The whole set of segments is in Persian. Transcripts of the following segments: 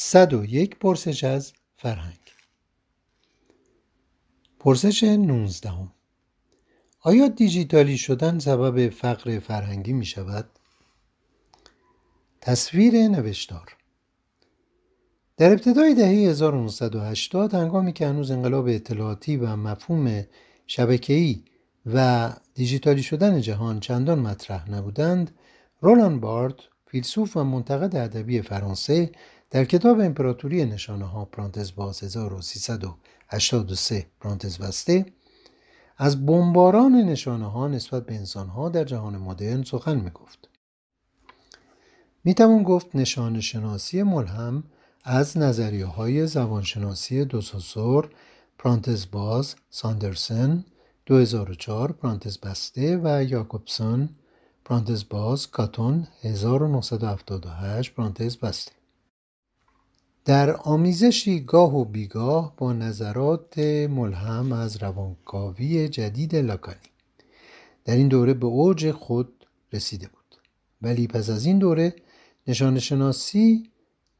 101 پرسش از فرهنگ پرسش 19 آیا دیجیتالی شدن سبب فقر فرهنگی می شود؟ تصویر نوشتار در ابتدای دهه 1980 هنگامی که هنوز انقلاب اطلاعاتی و مفهوم شبکه‌ای و دیجیتالی شدن جهان چندان مطرح نبودند، رولان بارت، فیلسوف و منتقد ادبی فرانسه در کتاب امپراتوری نشانه ها پرانتز باز 1383 پرانتز بسته از بمباران نشانه ها نسبت به انسان ها در جهان مدرن سخن می گفت. می توان گفت نشان شناسی ملهم از نظریه های زبانشناسی دوسوسور پرانتز باز ساندرسن 2004 پرانتز بسته و یاکوبسون پرانتز باز کاتون 1978 پرانتز بسته در آمیزشی گاه و بیگاه با نظرات ملهم از روانکاوی جدید لاکانی در این دوره به اوج خود رسیده بود ولی پس از این دوره نشان شناسی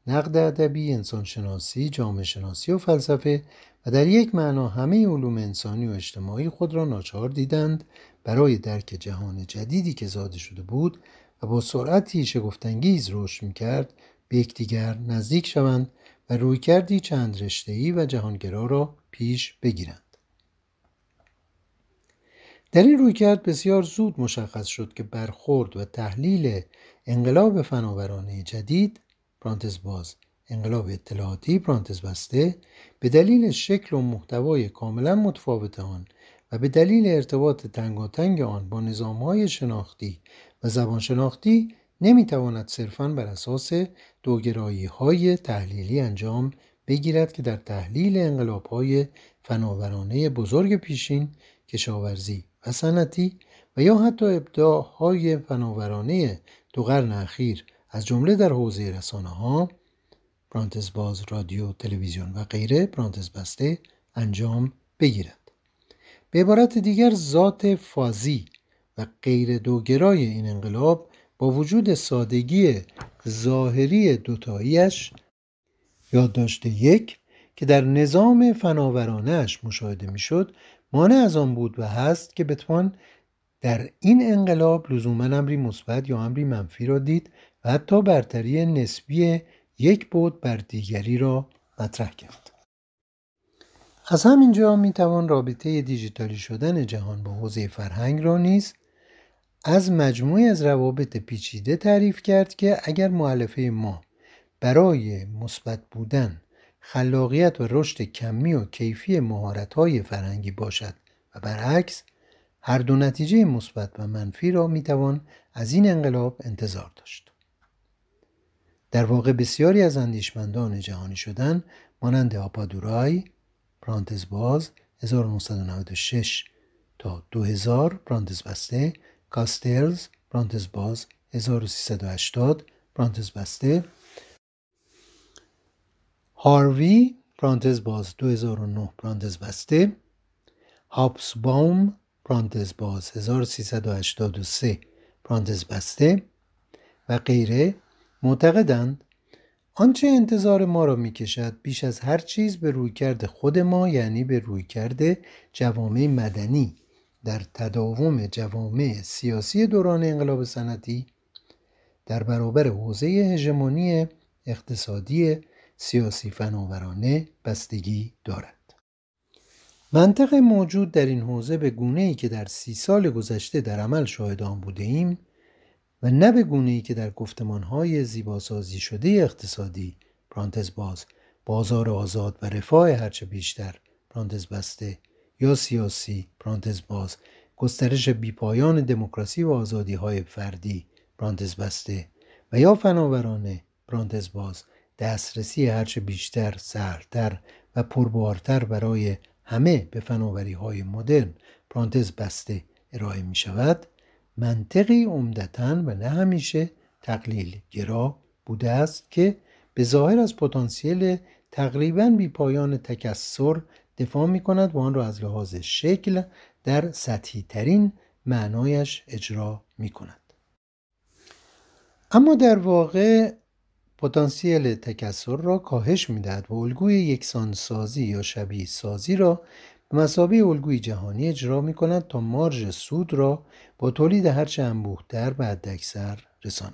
نقد ادبی انسان شناسی جامعه شناسی و فلسفه و در یک معنا همه علوم انسانی و اجتماعی خود را ناچار دیدند برای درک جهان جدیدی که زاده شده بود و با سرعتی شگفتانگیز رشد میکرد به یکدیگر نزدیک شوند و کردی چند رشته‌ای و جهانگرا را پیش بگیرند. در این رویکرد بسیار زود مشخص شد که برخورد و تحلیل انقلاب فناورانه جدید پرانتز باز انقلاب اطلاعاتی پرانتز بسته به دلیل شکل و محتوای کاملا متفاوت آن و به دلیل ارتباط تنگاتنگ آن با نظامهای شناختی و زبانشناختی نمیتواند صرفا بر اساس دوگرایی های تحلیلی انجام بگیرد که در تحلیل انقلاب های فناورانه بزرگ پیشین کشاورزی و صنعتی و یا حتی های فناورانه دو قرن اخیر از جمله در حوزه رسانه ها پرانتز باز رادیو تلویزیون و غیره پرانتز بسته انجام بگیرد به عبارت دیگر ذات فازی و غیر دوگرای این انقلاب با وجود سادگی ظاهری دوتاییش یادداشت یک که در نظام فناورانش مشاهده میشد مانع از آن بود و هست که بتوان در این انقلاب لزوما امری مثبت یا امری منفی را دید و حتی برتری نسبی یک بود بر دیگری را مطرح کرد از همینجا می توان رابطه دیجیتالی شدن جهان با حوزه فرهنگ را نیز از مجموعی از روابط پیچیده تعریف کرد که اگر معلفه ما برای مثبت بودن خلاقیت و رشد کمی و کیفی مهارت‌های فرهنگی باشد و برعکس هر دو نتیجه مثبت و منفی را میتوان از این انقلاب انتظار داشت در واقع بسیاری از اندیشمندان جهانی شدن مانند آپادورای پرانتز باز 1996 تا 2000 پرانتز بسته کاستلز، پرانتز باز 1380 پرانتز بسته هاروی پرانتز باز 2009 پرانتز بسته هابس باوم پرانتز باز 1383 پرانتز بسته و غیره معتقدند آنچه انتظار ما را کشد بیش از هر چیز به رویکرد خود ما یعنی به رویکرد جوامع مدنی در تداوم جوامع سیاسی دوران انقلاب صنعتی در برابر حوزه هژمونی اقتصادی سیاسی فناورانه بستگی دارد منطق موجود در این حوزه به گونه ای که در سی سال گذشته در عمل شاهد آن بوده ایم و نه به گونه ای که در گفتمانهای زیباسازی شده اقتصادی پرانتز باز بازار آزاد و رفاه هرچه بیشتر پرانتز بسته یا سیاسی پرانتز باز گسترش بیپایان دموکراسی و آزادی های فردی پرانتز بسته و یا فناورانه پرانتز باز دسترسی هرچه بیشتر سهلتر و پربارتر برای همه به فناوری های مدرن پرانتز بسته ارائه می شود منطقی عمدتا و نه همیشه تقلیل گرا بوده است که به ظاهر از پتانسیل تقریبا بیپایان تکسر دفاع می کند و آن را از لحاظ شکل در سطحی ترین معنایش اجرا می کند. اما در واقع پتانسیل تکسر را کاهش می دهد و الگوی یکسان سازی یا شبیه سازی را به مسابقه الگوی جهانی اجرا می کند تا مارج سود را با تولید هرچه در به حداکثر رساند.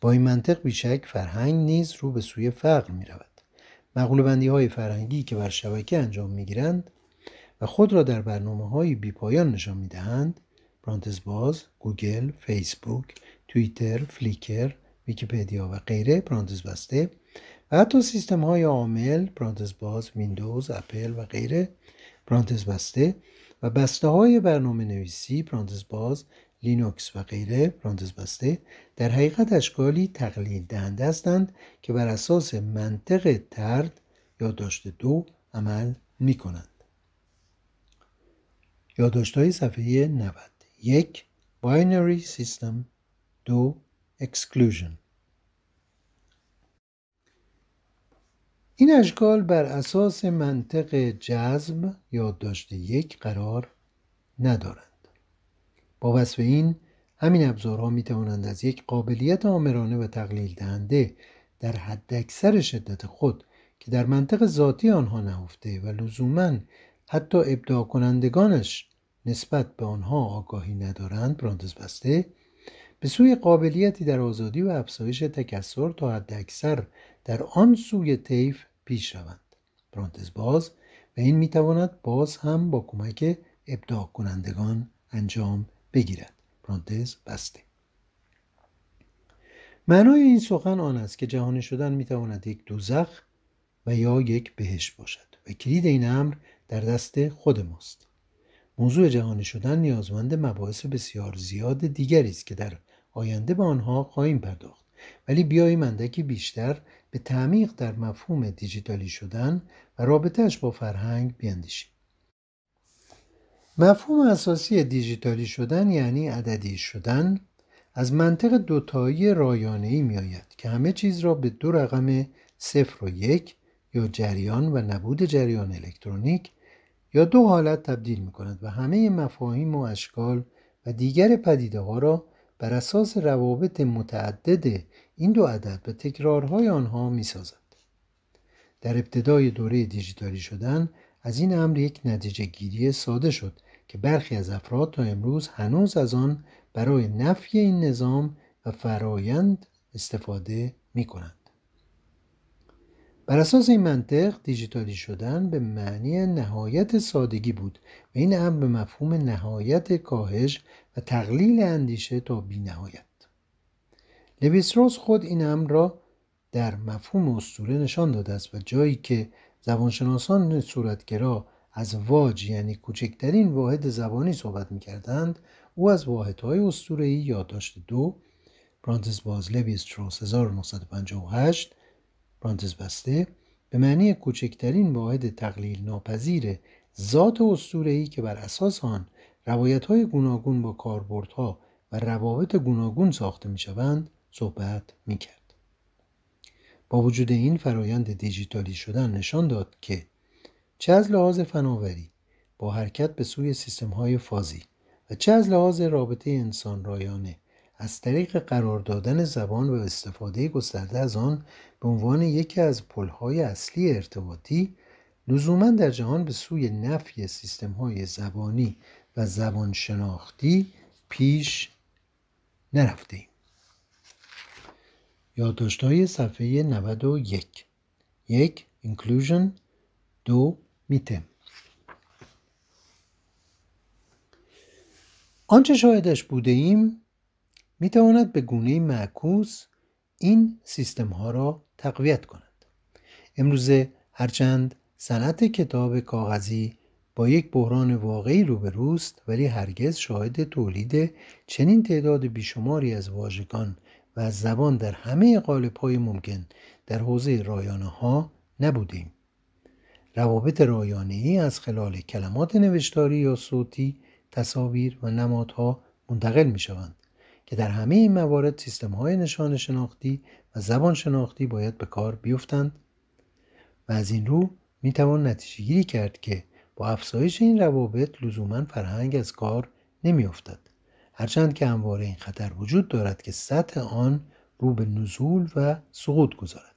با این منطق بیشک فرهنگ نیز رو به سوی فقر می رود. مغلوب های فرهنگی که بر شبکه انجام می گیرند و خود را در برنامه های بیپایان نشان می دهند پرانتز باز، گوگل، فیسبوک، توییتر، فلیکر، ویکیپدیا و غیره پرانتز بسته و حتی سیستم های عامل پرانتز باز، ویندوز، اپل و غیره پرانتز بسته و بسته های برنامه نویسی پرانتز باز لینوکس و غیره پرانتز بسته در حقیقت اشکالی تقلیل دهنده هستند که بر اساس منطق ترد یادداشت دو عمل می کنند یادداشت های صفحه 90 یک باینری سیستم دو اکسکلوژن این اشکال بر اساس منطق جذب یادداشت یک قرار ندارند با وصف این همین ابزارها می توانند از یک قابلیت آمرانه و تقلیل دهنده در حد اکثر شدت خود که در منطق ذاتی آنها نهفته و لزوما حتی ابداع کنندگانش نسبت به آنها آگاهی ندارند پرانتز بسته به سوی قابلیتی در آزادی و افزایش تکسر تا حد اکثر در آن سوی طیف پیش روند پرانتز باز و این میتواند باز هم با کمک ابداع کنندگان انجام بگیرد پرانتز بسته معنای این سخن آن است که جهان شدن تواند یک دوزخ و یا یک بهشت باشد و کلید این امر در دست خود ماست موضوع جهان شدن نیازمند مباحث بسیار زیاد دیگری است که در آینده به آنها خواهیم پرداخت ولی بیاییم اندکی بیشتر به تعمیق در مفهوم دیجیتالی شدن و رابطهش با فرهنگ بیاندیشیم مفهوم اساسی دیجیتالی شدن یعنی عددی شدن از منطق دوتایی رایانه ای می آید که همه چیز را به دو رقم صفر و یک یا جریان و نبود جریان الکترونیک یا دو حالت تبدیل می کند و همه مفاهیم و اشکال و دیگر پدیده ها را بر اساس روابط متعدد این دو عدد و تکرارهای آنها می سازد. در ابتدای دوره دیجیتالی شدن از این امر یک نتیجه گیری ساده شد که برخی از افراد تا امروز هنوز از آن برای نفی این نظام و فرایند استفاده می کنند. بر اساس این منطق دیجیتالی شدن به معنی نهایت سادگی بود و این هم به مفهوم نهایت کاهش و تقلیل اندیشه تا بی نهایت. روز خود این امر را در مفهوم اسطوره نشان داده است و جایی که زبانشناسان صورتگرا از واج یعنی کوچکترین واحد زبانی صحبت میکردند او از واحدهای اسطوره‌ای یادداشت دو پرانتز باز لوی استروس 1958 بسته به معنی کوچکترین واحد تقلیل ناپذیر ذات اسطوره‌ای که بر اساس آن روایت های گوناگون با کاربردها و روابط گوناگون ساخته میشوند صحبت میکرد با وجود این فرایند دیجیتالی شدن نشان داد که چه از لحاظ فناوری با حرکت به سوی سیستم های فازی و چه از لحاظ رابطه انسان رایانه از طریق قرار دادن زبان و استفاده گسترده از آن به عنوان یکی از پلهای اصلی ارتباطی لزوما در جهان به سوی نفی سیستم های زبانی و زبانشناختی پیش نرفته ایم. یادداشت های صفحه 91 یک Inclusion دو میت. آنچه شاهدش بوده ایم میتواند به گونه معکوس این سیستم ها را تقویت کند امروزه هرچند صنعت کتاب کاغذی با یک بحران واقعی روبروست ولی هرگز شاهد تولید چنین تعداد بیشماری از واژگان و از زبان در همه قالب های ممکن در حوزه رایانه ها نبودیم روابط ای از خلال کلمات نوشتاری یا صوتی، تصاویر و نمادها منتقل می شوند که در همه این موارد سیستم های نشان شناختی و زبان شناختی باید به کار بیفتند و از این رو می توان نتیجه گیری کرد که با افزایش این روابط لزوما فرهنگ از کار نمی افتد. هرچند که همواره این خطر وجود دارد که سطح آن رو به نزول و سقوط گذارد.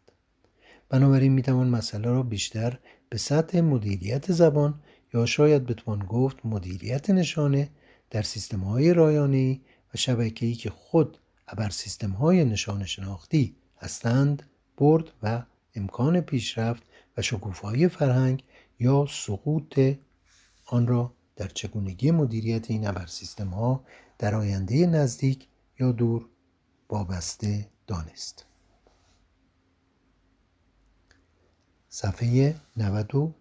بنابراین میتوان مسئله را بیشتر به سطح مدیریت زبان یا شاید بتوان گفت مدیریت نشانه در سیستم های رایانه و شبکه‌ای که خود ابر سیستم های نشان شناختی هستند برد و امکان پیشرفت و شکوفایی فرهنگ یا سقوط آن را در چگونگی مدیریت این ابر سیستم ها در آینده نزدیک یا دور وابسته دانست. صفحه 92